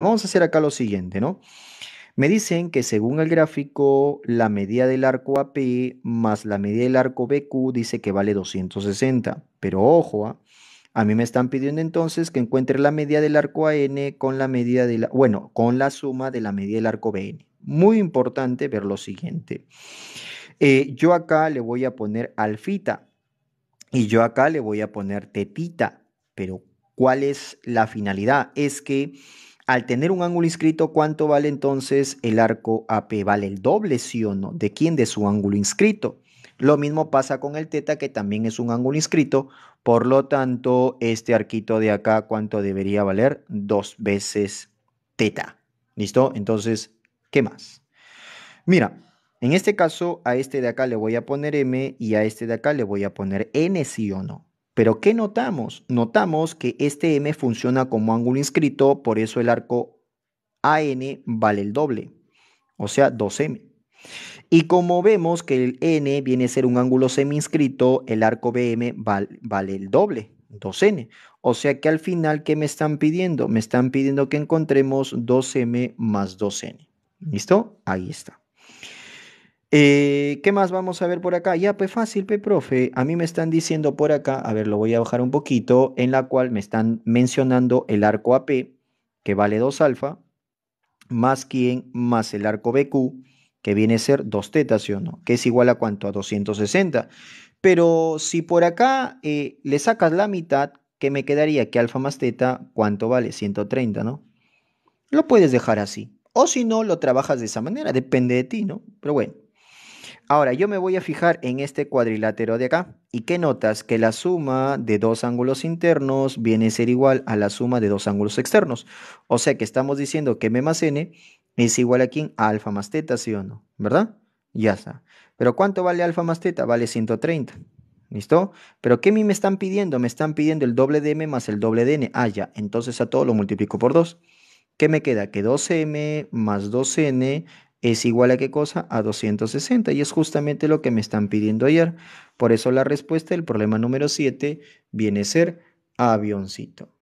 Vamos a hacer acá lo siguiente, ¿no? Me dicen que según el gráfico, la medida del arco AP más la medida del arco BQ dice que vale 260. Pero ojo, ¿ah? a mí me están pidiendo entonces que encuentre la medida del arco AN con la medida de la, bueno, con la suma de la medida del arco BN. Muy importante ver lo siguiente. Eh, yo acá le voy a poner alfita y yo acá le voy a poner tetita. Pero ¿cuál es la finalidad? Es que al tener un ángulo inscrito, ¿cuánto vale entonces el arco AP? Vale el doble, sí o no, de quién de su ángulo inscrito. Lo mismo pasa con el teta, que también es un ángulo inscrito. Por lo tanto, este arquito de acá, ¿cuánto debería valer? Dos veces teta. ¿Listo? Entonces, ¿qué más? Mira, en este caso, a este de acá le voy a poner m y a este de acá le voy a poner n, sí o no. Pero ¿qué notamos? Notamos que este M funciona como ángulo inscrito, por eso el arco AN vale el doble, o sea, 2M. Y como vemos que el N viene a ser un ángulo semi-inscrito, el arco BM vale, vale el doble, 2N. O sea que al final, ¿qué me están pidiendo? Me están pidiendo que encontremos 2M más 2N. ¿Listo? Ahí está. Eh, ¿Qué más vamos a ver por acá? Ya, pues fácil, pe profe. A mí me están diciendo por acá, a ver, lo voy a bajar un poquito, en la cual me están mencionando el arco AP, que vale 2 alfa, más quien, más el arco BQ, que viene a ser 2 teta, ¿sí o no? Que es igual a cuánto? A 260. Pero si por acá eh, le sacas la mitad, ¿qué me quedaría? Que alfa más teta, ¿cuánto vale? 130, ¿no? Lo puedes dejar así. O si no, lo trabajas de esa manera, depende de ti, ¿no? Pero bueno. Ahora, yo me voy a fijar en este cuadrilátero de acá. ¿Y qué notas? Que la suma de dos ángulos internos viene a ser igual a la suma de dos ángulos externos. O sea que estamos diciendo que m más n es igual a quién? A alfa más teta, ¿sí o no? ¿Verdad? Ya está. Pero ¿cuánto vale alfa más teta? Vale 130. ¿Listo? Pero ¿qué me están pidiendo? Me están pidiendo el doble de m más el doble de n. Ah, ya. Entonces a todo lo multiplico por 2. ¿Qué me queda? Que 2m más 2n es igual a qué cosa? A 260. Y es justamente lo que me están pidiendo ayer. Por eso la respuesta del problema número 7 viene a ser avioncito.